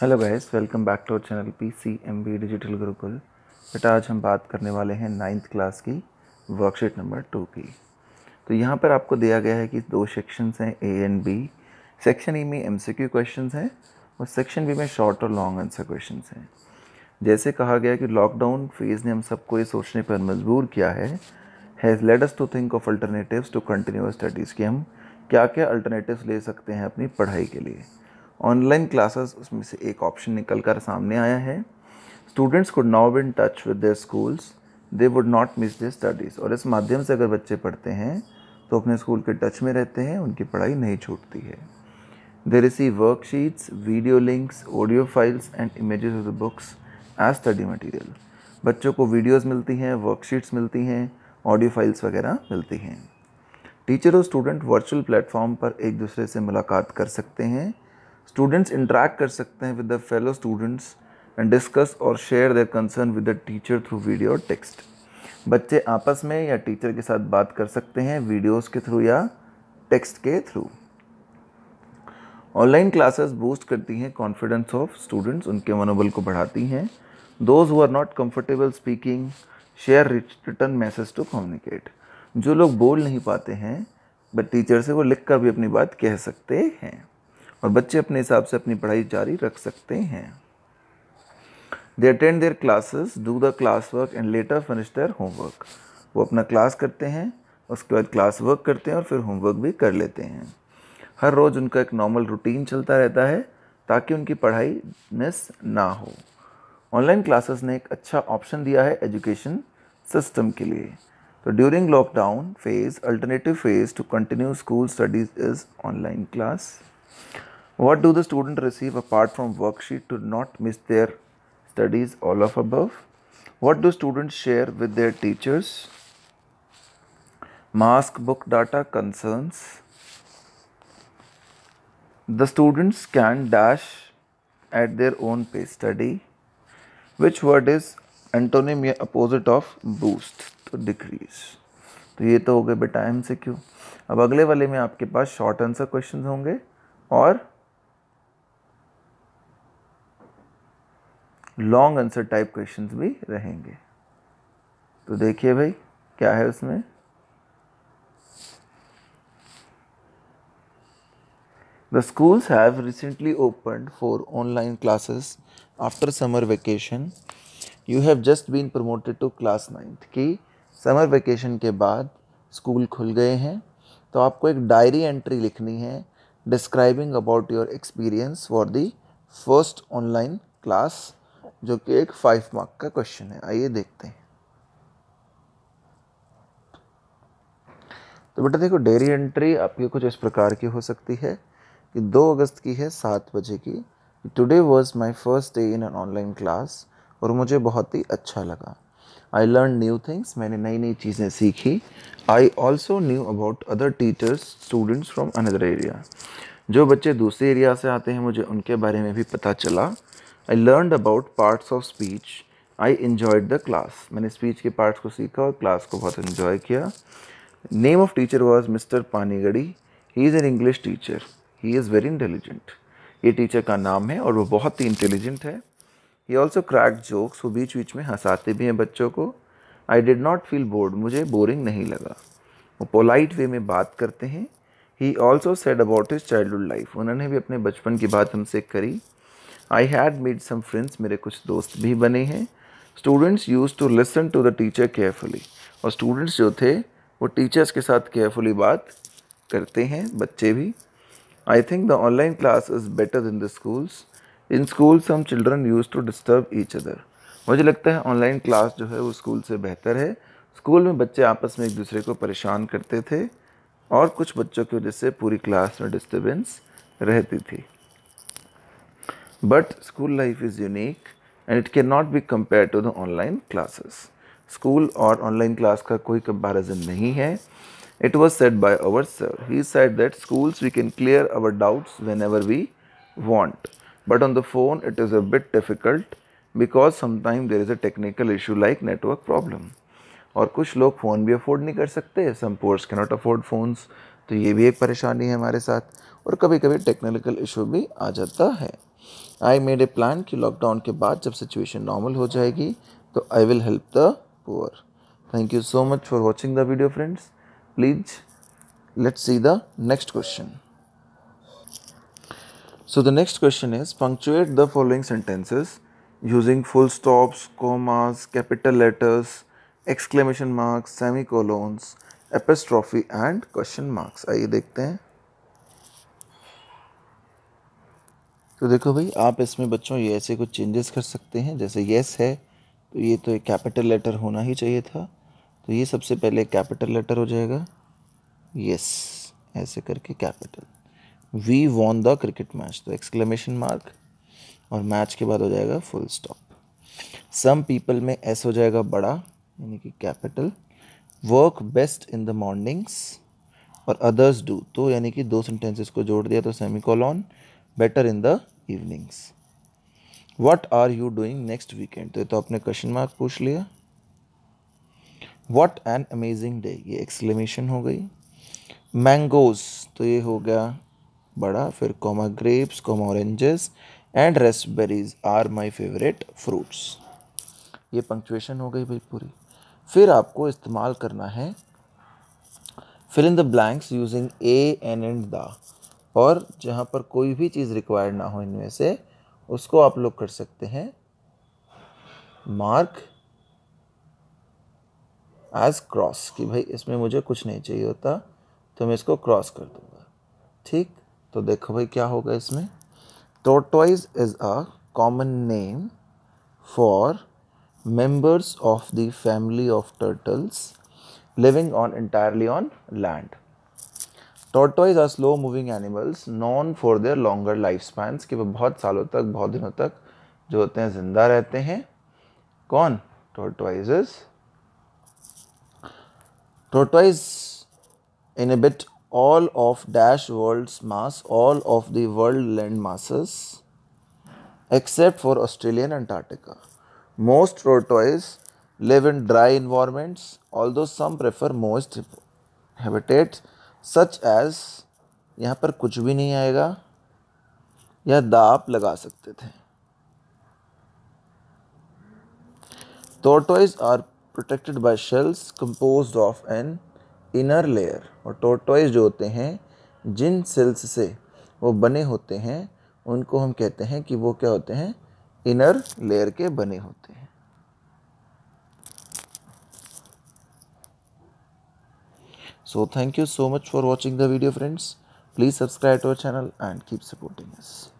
Hello guys welcome back to our channel P C M B digital Gurukul बेटा आज हम बात करने वाले हैं नाइन्थ क्लास की वर्कशीट नंबर टू की तो यहाँ पर आपको दिया गया है कि दो सेक्शंस हैं A and B section A में एम सी क्यू क्वेश्चन हैं और सेक्शन बी में शॉर्ट और लॉन्ग आंसर क्वेश्चन हैं जैसे कहा गया कि लॉकडाउन फेज़ ने हम सबको ये सोचने पर मजबूर किया है has led us to think of alternative to continue studies के हम क्या क्या अल्टरनेटिव ले सकते हैं अपनी पढ़ाई के लिए ऑनलाइन क्लासेस उसमें से एक ऑप्शन निकल कर सामने आया है students could now be in touch with their schools they would not miss their studies और इस माध्यम से अगर बच्चे पढ़ते हैं तो अपने स्कूल के टच में रहते हैं उनकी पढ़ाई नहीं छूटती है they receive worksheets video links audio files and image of the books as study material बच्चों को वीडियोस मिलती हैं वर्कशीट्स मिलती हैं ऑडियो फाइल्स वगैरह मिलती हैं टीचर और स्टूडेंट वर्चुअल प्लेटफॉर्म पर एक दूसरे से मुलाकात कर सकते हैं स्टूडेंट्स इंटरेक्ट कर सकते हैं with the fellow students and discuss और share their concern with the teacher through video और टेक्स्ट बच्चे आपस में या टीचर के साथ बात कर सकते हैं वीडियोस के थ्रू या टेक्स्ट के थ्रू ऑनलाइन क्लासेस बूस्ट करती हैं कॉन्फिडेंस ऑफ स्टूडेंट्स उनके मनोबल को बढ़ाती हैं those who are not comfortable speaking share written message to communicate जो लोग बोल नहीं पाते हैं बट टीचर से वो लिख कर भी अपनी बात कह सकते हैं और बच्चे अपने हिसाब से अपनी पढ़ाई जारी रख सकते हैं they attend their classes do the class work and later finish their homework वो अपना क्लास करते हैं उसके बाद क्लास वर्क करते हैं और फिर होमवर्क भी कर लेते हैं हर रोज़ उनका एक नॉर्मल रूटीन चलता रहता है ताकि उनकी पढ़ाई मिस ना हो ऑनलाइन क्लासेस ने एक अच्छा ऑप्शन दिया है एजुकेशन सिस्टम के लिए तो during lockdown phase alternative phase to continue school studies is online class What do the student receive apart from worksheet to not miss their studies all of above? What do students share with their teachers? Mask book data concerns. The students can dash at their own pace study. Which word is antonym या opposite of boost to decrease तो ये तो हो गए बेटा M से क्यों अब अगले वाले में आपके पास शॉर्ट आंसर क्वेश्चन होंगे और लॉन्ग आंसर टाइप क्वेश्चंस भी रहेंगे तो देखिए भाई क्या है उसमें the schools have recently opened for online classes after summer vacation you have just been promoted to class ninth कि समर वेकेशन के बाद स्कूल खुल गए हैं तो आपको एक डायरी एंट्री लिखनी है describing about your experience for the first online class जो कि एक फाइव मार्क का क्वेश्चन है आइए देखते हैं तो बेटा देखो डेयरी एंट्री आपकी कुछ इस प्रकार की हो सकती है कि दो अगस्त की है सात बजे की today was my first day in an online class और मुझे बहुत ही अच्छा लगा आई लर्न न्यू थिंग्स मैंने नई नई चीज़ें सीखी I also knew about other teachers students from another area जो बच्चे दूसरे एरिया से आते हैं मुझे उनके बारे में भी पता चला I learn about parts of speech I enjoyed the class मैंने स्पीच के पार्ट्स को सीखा और क्लास को बहुत इन्जॉय किया name of teacher was mister Panigarhi he is an English teacher he is very intelligent ये टीचर का नाम है और वो बहुत ही इंटेलिजेंट है ही ऑल्सो क्रैक जोक्स वो बीच बीच में हंसाते भी हैं बच्चों को I did not feel bored मुझे बोरिंग नहीं लगा वो पोलाइट वे में बात करते हैं he also said about his childhood life उन्होंने भी अपने बचपन की बात हमसे करी I had made some friends मेरे कुछ दोस्त भी बने हैं students use to listen to the teacher carefully और स्टूडेंट्स जो थे वो टीचर्स के साथ केयरफुली बात करते हैं बच्चे भी I think the online class is better than the schools in school some children use to disturb each other मुझे लगता है ऑनलाइन क्लास जो है वो स्कूल से बेहतर है स्कूल में बच्चे आपस में एक दूसरे को परेशान करते थे और कुछ बच्चों की वजह से पूरी क्लास में डिस्टर्बेंस रहती थी but school life is unique and it can not be compare to the online classes school और ऑनलाइन क्लास का कोई कंपेरिजन नहीं है it was set by our sir he set that schools we can clear our doubts whenever we want But on the phone, it is a bit difficult because sometimes there is a technical issue like network problem. और कुछ लोग phone भी afford नहीं कर सकते some poors can not afford phones तो ये भी एक परेशानी है हमारे साथ और कभी कभी टेक्निकल इशू भी आ जाता है आई मेड ए प्लान कि लॉकडाउन के बाद जब सिचुएशन नॉर्मल हो जाएगी तो I will help the poor thank you so much for watching the video friends please let's see the next question So the next question is punctuate the following sentences using full stops, commas, capital letters, exclamation marks, semicolons, apostrophe and question marks. आइए देखते हैं तो देखो भाई आप इसमें बच्चों ये ऐसे कुछ चेंजेस कर सकते हैं जैसे येस है तो ये तो एक कैपिटल लेटर होना ही चाहिए था तो ये सबसे पहले कैपिटल लेटर हो जाएगा येस ऐसे करके capital we won the cricket match तो एक्सक्लेमेशन मार्क और मैच के बाद हो जाएगा फुल स्टॉप सम पीपल में एस हो जाएगा बड़ा यानी कि capital work best in the mornings और अदर्स डू तो यानी कि दो सेंटेंसेस को जोड़ दिया तो semicolon better in the evenings what are you doing next weekend तो ये तो आपने क्वेश्चन मार्क पूछ लिया वट एन अमेजिंग डे ये एक्सक्लेमेशन हो गई मैंगोज तो ये हो गया बड़ा फिर comma grapes comma oranges and raspberries are my favourite fruits ये पंक्चुएशन हो गई भाई पूरी फिर आपको इस्तेमाल करना है fill in the blanks using a an and the और जहाँ पर कोई भी चीज़ रिक्वायर्ड ना हो इनमें से उसको आप लोग कर सकते हैं मार्क एज क्रॉस कि भाई इसमें मुझे कुछ नहीं चाहिए होता तो मैं इसको क्रॉस कर दूँगा ठीक तो देखो भाई क्या होगा इसमें tortoise is a common name for members of the family of turtles living on entirely on land tortoise are slow moving animals known for their longer life spans कि वो बहुत सालों तक बहुत दिनों तक जो होते हैं जिंदा रहते हैं कौन tortoise tortoise inhabit all of dash world's mass, all of the world land masses except for Australian Antarctica. Most tortoises live in dry environments, although some prefer moist habitats such as यहाँ पर कुछ भी नहीं आएगा या दाप लगा सकते थे tortoises are protected by shells composed of an inner layer और टोटोइज जो होते हैं जिन सेल्स से वो बने होते हैं उनको हम कहते हैं कि वो क्या होते हैं इनर लेयर के बने होते हैं so thank you so much for watching the video friends please subscribe to our channel and keep supporting us